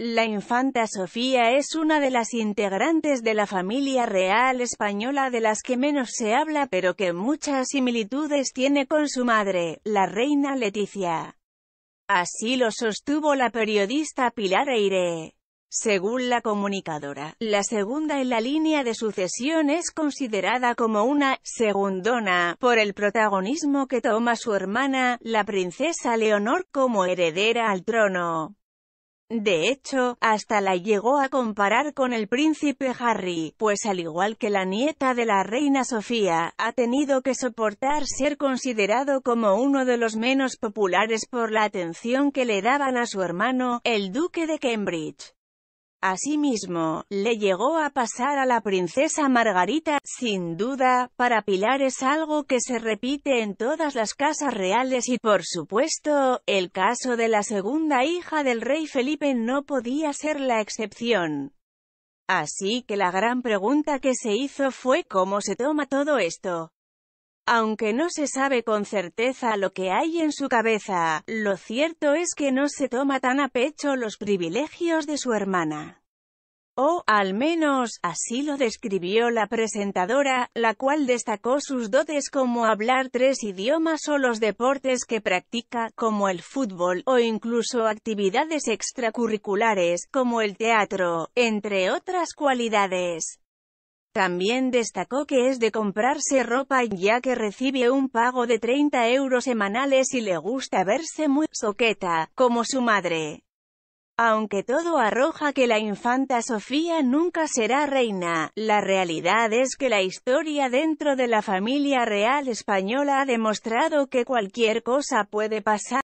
La infanta Sofía es una de las integrantes de la familia real española de las que menos se habla pero que muchas similitudes tiene con su madre, la reina Leticia. Así lo sostuvo la periodista Pilar Eire. Según la comunicadora, la segunda en la línea de sucesión es considerada como una «segundona» por el protagonismo que toma su hermana, la princesa Leonor, como heredera al trono. De hecho, hasta la llegó a comparar con el príncipe Harry, pues al igual que la nieta de la reina Sofía, ha tenido que soportar ser considerado como uno de los menos populares por la atención que le daban a su hermano, el duque de Cambridge. Asimismo, le llegó a pasar a la princesa Margarita, sin duda, para Pilar es algo que se repite en todas las casas reales y, por supuesto, el caso de la segunda hija del rey Felipe no podía ser la excepción. Así que la gran pregunta que se hizo fue cómo se toma todo esto. Aunque no se sabe con certeza lo que hay en su cabeza, lo cierto es que no se toma tan a pecho los privilegios de su hermana. O, al menos, así lo describió la presentadora, la cual destacó sus dotes como hablar tres idiomas o los deportes que practica, como el fútbol, o incluso actividades extracurriculares, como el teatro, entre otras cualidades. También destacó que es de comprarse ropa ya que recibe un pago de 30 euros semanales y le gusta verse muy soqueta, como su madre. Aunque todo arroja que la infanta Sofía nunca será reina, la realidad es que la historia dentro de la familia real española ha demostrado que cualquier cosa puede pasar.